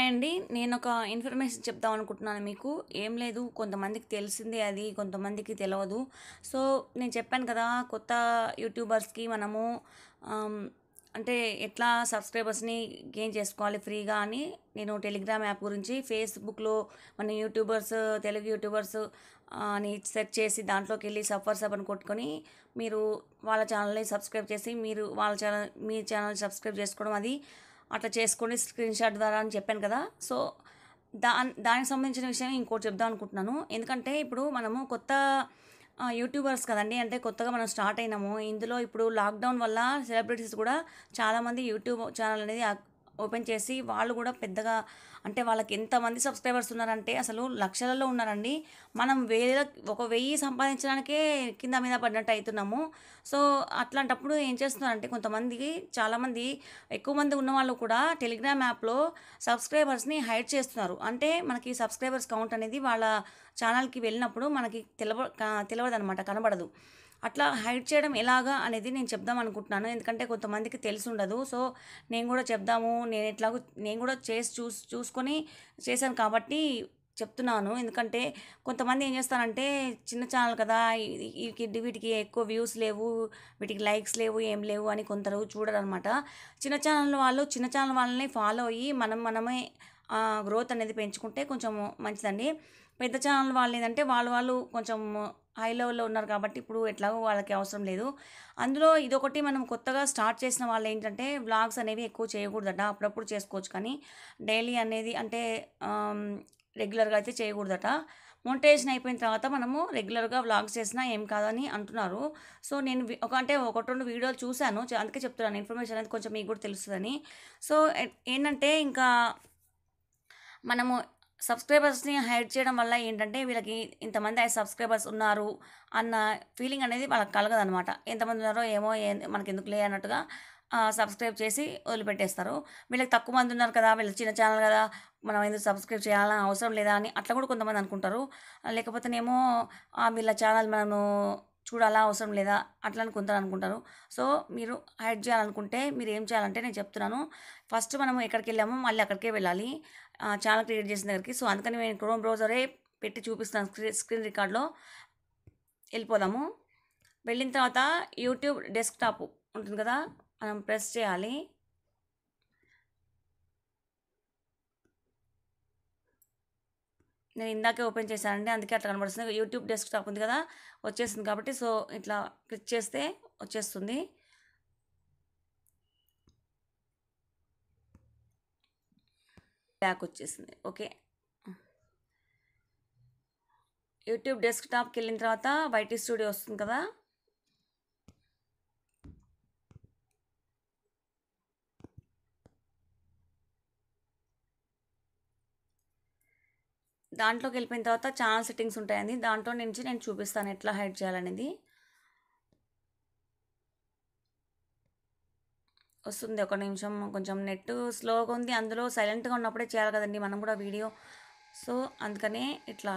hi అండి నేను ఒక ఇన్ఫర్మేషన్ చెప్దాం అనుకుంటున్నాను మీకు ఏం లేదు కొంతమందికి తెలిసిందే అది కొంతమందికి తెలియదు సో నేను చెప్పాను కదా కొత్త యూట్యూబర్స్కి మనము అంటే ఎట్లా సబ్స్క్రైబర్స్ని గెయిన్ చేసుకోవాలి ఫ్రీగా అని నేను టెలిగ్రామ్ యాప్ గురించి ఫేస్బుక్లో మన యూట్యూబర్స్ తెలుగు యూట్యూబర్స్ అని సెర్చ్ చేసి దాంట్లోకి వెళ్ళి సఫర్ సబ్ అని కొట్టుకొని మీరు వాళ్ళ ఛానల్ని సబ్స్క్రైబ్ చేసి మీరు వాళ్ళ ఛానల్ మీ ఛానల్ సబ్స్క్రైబ్ చేసుకోవడం అది అట్లా చేసుకొని స్క్రీన్ షాట్ ద్వారా అని చెప్పాను కదా సో దా దానికి సంబంధించిన విషయం ఇంకోటి చెప్దాం అనుకుంటున్నాను ఎందుకంటే ఇప్పుడు మనము కొత్త యూట్యూబర్స్ కదండి అంటే కొత్తగా మనం స్టార్ట్ అయినాము ఇందులో ఇప్పుడు లాక్డౌన్ వల్ల సెలబ్రిటీస్ కూడా చాలామంది యూట్యూబ్ ఛానల్ అనేది ఓపెన్ చేసి వాళ్ళు కూడా పెద్దగా అంటే వాళ్ళకి ఎంతమంది సబ్స్క్రైబర్స్ ఉన్నారంటే అసలు లక్షలలో ఉన్నారండి మనం వేల ఒక వెయ్యి సంపాదించడానికే కింద మీద పడినట్టు అవుతున్నాము సో అట్లాంటప్పుడు ఏం చేస్తున్నారంటే కొంతమంది చాలామంది ఎక్కువ మంది ఉన్న వాళ్ళు కూడా టెలిగ్రామ్ యాప్లో సబ్స్క్రైబర్స్ని హైడ్ చేస్తున్నారు అంటే మనకి సబ్స్క్రైబర్స్ కౌంట్ అనేది వాళ్ళ ఛానల్కి వెళ్ళినప్పుడు మనకి తెలవ అనమాట కనబడదు అట్లా హైడ్ చేయడం ఎలాగా అనేది నేను చెప్దాం అనుకుంటున్నాను ఎందుకంటే కొంతమందికి తెలిసి ఉండదు సో నేను కూడా చెప్దాము నేను ఎట్లాగో నేను కూడా చేసి చూస్ చూసుకొని చేశాను కాబట్టి చెప్తున్నాను ఎందుకంటే కొంతమంది ఏం చేస్తారంటే చిన్న ఛానల్ కదా వీటికి ఎక్కువ వ్యూస్ లేవు వీటికి లైక్స్ లేవు ఏం లేవు అని కొందరు చూడరు అనమాట చిన్న ఛానల్ వాళ్ళు చిన్న ఛానల్ వాళ్ళని ఫాలో అయ్యి మనం మనమే గ్రోత్ అనేది పెంచుకుంటే కొంచెం మంచిదండి పెద్ద ఛానల్ వాళ్ళు ఏంటంటే వాళ్ళు వాళ్ళు కొంచెం హై లెవెల్లో ఉన్నారు కాబట్టి ఇప్పుడు ఎట్లాగో వాళ్ళకి అవసరం లేదు అందులో ఇదొకటి మనం కొత్తగా స్టార్ట్ చేసిన వాళ్ళు ఏంటంటే వ్లాగ్స్ అనేవి ఎక్కువ చేయకూడదట అప్పుడప్పుడు చేసుకోవచ్చు కానీ డైలీ అనేది అంటే రెగ్యులర్గా అయితే చేయకూడదట మొంటేషన్ అయిపోయిన తర్వాత మనము రెగ్యులర్గా వ్లాగ్స్ చేసినా ఏం కాదని అంటున్నారు సో నేను ఒక అంటే ఒకటి రెండు వీడియోలు చూశాను అందుకే చెప్తున్నాను ఇన్ఫర్మేషన్ అనేది కొంచెం మీకు కూడా తెలుస్తుందని సో ఏంటంటే ఇంకా మనము సబ్స్క్రైబర్స్ని హైడ్ చేయడం వల్ల ఏంటంటే వీళ్ళకి ఇంతమంది సబ్స్క్రైబర్స్ ఉన్నారు అన్న ఫీలింగ్ అనేది వాళ్ళకి కలగదనమాట ఎంతమంది ఉన్నారో ఏమో మనకి ఎందుకు లే అన్నట్టుగా సబ్స్క్రైబ్ చేసి వదిలిపెట్టేస్తారు వీళ్ళకి తక్కువ మంది ఉన్నారు కదా వీళ్ళు చిన్న ఛానల్ కదా మనం ఎందుకు సబ్స్క్రైబ్ చేయాలా అవసరం లేదా అని అట్లా కూడా కొంతమంది అనుకుంటారు లేకపోతేనేమో వీళ్ళ ఛానల్ మనము చూడాలా అవసరం లేదా అట్లా అని కొందరు అనుకుంటారు సో మీరు హైడ్ చేయాలనుకుంటే మీరు ఏం చేయాలంటే నేను చెప్తున్నాను ఫస్ట్ మనం ఎక్కడికి వెళ్ళామో మళ్ళీ అక్కడికే వెళ్ళాలి ఛానల్ క్రియేట్ చేసిన దగ్గరికి సో అందుకని నేను క్రోమ్ బ్రౌజరే పెట్టి చూపిస్తాను స్క్రీన్ స్క్రీన్ రికార్డ్లో వెళ్ళిపోదాము వెళ్ళిన తర్వాత యూట్యూబ్ డెస్క్టాప్ ఉంటుంది కదా మనం ప్రెస్ చేయాలి నేను ఇందాకే ఓపెన్ చేశానండి అందుకే అట్లా కనబడుతుంది యూట్యూబ్ డెస్క్టాప్ ఉంది కదా వచ్చేసింది కాబట్టి సో ఇట్లా క్లిక్ చేస్తే వచ్చేస్తుంది బ్యాక్ వచ్చేసింది ఓకే యూట్యూబ్ డెస్క్టాప్కి వెళ్ళిన తర్వాత వైటీ స్టూడియో వస్తుంది కదా దాంట్లోకి వెళ్ళిపోయిన తర్వాత ఛానల్ సెట్టింగ్స్ ఉంటాయండి దాంట్లో నుంచి నేను చూపిస్తాను ఎట్లా హైడ్ చేయాలనేది వస్తుంది ఒక నిమిషం కొంచెం నెట్ స్లోగా ఉంది అందులో సైలెంట్గా ఉన్నప్పుడే చేయాలి కదండి మనం కూడా వీడియో సో అందుకనే ఇట్లా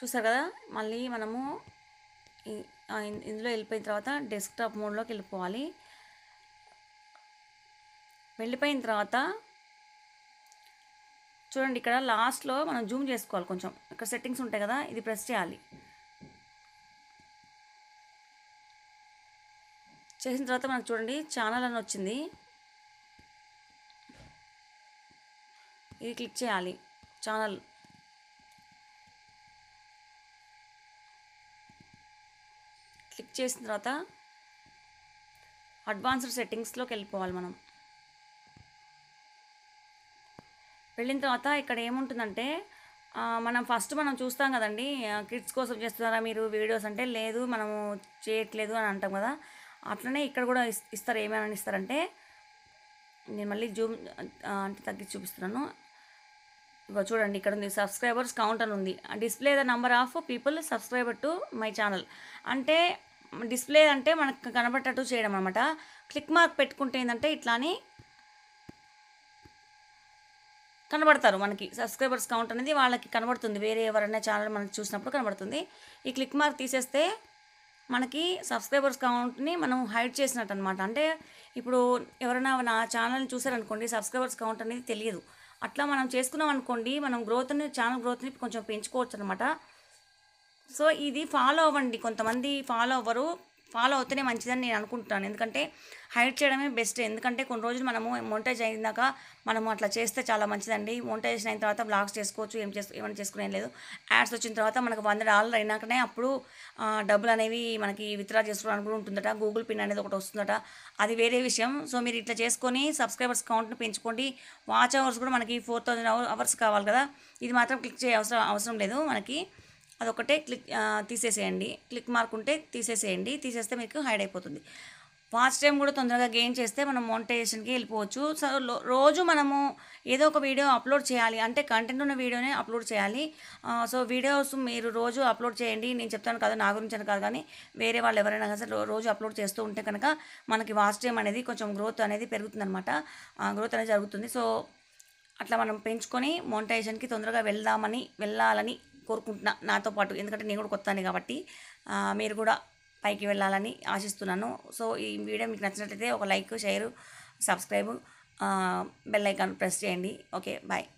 చూసారు కదా మళ్ళీ మనము ఇందులో వెళ్ళిపోయిన తర్వాత డెస్క్టాప్ మోడ్లోకి వెళ్ళిపోవాలి వెళ్ళిపోయిన తర్వాత చూడండి ఇక్కడ లాస్ట్లో మనం జూమ్ చేసుకోవాలి కొంచెం ఇక్కడ సెట్టింగ్స్ ఉంటాయి కదా ఇది ప్రెస్ చేయాలి చేసిన తర్వాత మనకు చూడండి ఛానల్ అని వచ్చింది ఇది క్లిక్ చేయాలి ఛానల్ క్లిక్ చేసిన తర్వాత అడ్వాన్స్డ్ సెట్టింగ్స్లోకి వెళ్ళిపోవాలి మనం వెళ్ళిన తర్వాత ఇక్కడ ఏముంటుందంటే మనం ఫస్ట్ మనం చూస్తాం కదండి కిడ్స్ కోసం చేస్తున్నారా మీరు వీడియోస్ అంటే లేదు మనము చేయట్లేదు అని అంటాం కదా అట్లనే ఇక్కడ కూడా ఇస్తారు ఏమైనా ఇస్తారంటే నేను మళ్ళీ జూమ్ అంటే తగ్గించి చూపిస్తున్నాను ఇగో చూడండి ఇక్కడ ఉంది సబ్స్క్రైబర్స్ కౌంట్ అని ఉంది display the number of people subscriber to my channel అంటే డిస్ప్లే అంటే మనకు కనబడేటట్టు చేయడం అనమాట క్లిక్ మార్క్ పెట్టుకుంటే ఏంటంటే ఇట్లానే కనబడతారు మనకి సబ్స్క్రైబర్స్ కౌంట్ అనేది వాళ్ళకి కనబడుతుంది వేరే ఎవరైనా ఛానల్ మనకి చూసినప్పుడు కనబడుతుంది ఈ క్లిక్ మార్క్ తీసేస్తే మనకి సబ్స్క్రైబర్స్ కౌంట్ని మనం హైడ్ చేసినట్టు అనమాట అంటే ఇప్పుడు ఎవరైనా నా ఛానల్ని చూసారనుకోండి సబ్స్క్రైబర్స్ కౌంట్ అనేది తెలియదు అట్లా మనం చేసుకున్నాం అనుకోండి మనం గ్రోత్ని ఛానల్ గ్రోత్ని కొంచెం పెంచుకోవచ్చు అనమాట సో ఇది ఫాలో అవ్వండి కొంతమంది ఫాలో అవ్వరు ఫాలో అవుతేనే మంచిదని నేను అనుకుంటున్నాను ఎందుకంటే హైడ్ చేయడమే బెస్ట్ ఎందుకంటే కొన్ని రోజులు మనము మోంటేజ్ అయినాక మనము అట్లా చేస్తే చాలా మంచిదండి మోంటేజ్ అయిన తర్వాత బ్లాగ్స్ చేసుకోవచ్చు ఏం చేసు ఏమైనా చేసుకునే లేదు యాడ్స్ వచ్చిన తర్వాత మనకు వంద డాలర్ అయినాకనే అప్పుడు డబ్బులు అనేవి మనకి విత్డ్రా చేసుకోవడానికి కూడా ఉంటుందట గూగుల్ పిన్ అనేది ఒకటి వస్తుందట అది వేరే విషయం సో మీరు ఇట్లా చేసుకొని సబ్స్క్రైబర్స్ కౌంట్ని పెంచుకోండి వాచ్ అవర్స్ కూడా మనకి ఫోర్ థౌజండ్ అవర్స్ కావాలి కదా ఇది మాత్రం క్లిక్ చేయ అవసరం అవసరం లేదు మనకి అదొకటే క్లిక్ తీసేసేయండి క్లిక్ మార్క్ ఉంటే తీసేసేయండి తీసేస్తే మీకు హైడ్ అయిపోతుంది ఫాస్ట్ టైం కూడా తొందరగా గెయిన్ చేస్తే మనం మోనిటైజేషన్కి వెళ్ళిపోవచ్చు సో రోజు మనము ఏదో ఒక వీడియో అప్లోడ్ చేయాలి అంటే కంటెంట్ ఉన్న వీడియోనే అప్లోడ్ చేయాలి సో వీడియోస్ మీరు రోజు అప్లోడ్ చేయండి నేను చెప్తాను కదా నా గురించి అని కాదు కానీ వేరే వాళ్ళు ఎవరైనా సరే రోజు అప్లోడ్ చేస్తూ ఉంటే కనుక మనకి వాస్ట్ టైం అనేది కొంచెం గ్రోత్ అనేది పెరుగుతుంది అనమాట గ్రోత్ అనేది జరుగుతుంది సో అట్లా మనం పెంచుకొని మోనిటైజేషన్కి తొందరగా వెళ్దామని వెళ్ళాలని కోరుకుంటున్నా నాతో పాటు ఎందుకంటే నేను కూడా కొత్తాను కాబట్టి మీరు కూడా పైకి వెళ్ళాలని ఆశిస్తున్నాను సో ఈ వీడియో మీకు నచ్చినట్లయితే ఒక like share subscribe bell icon press చేయండి ఓకే బాయ్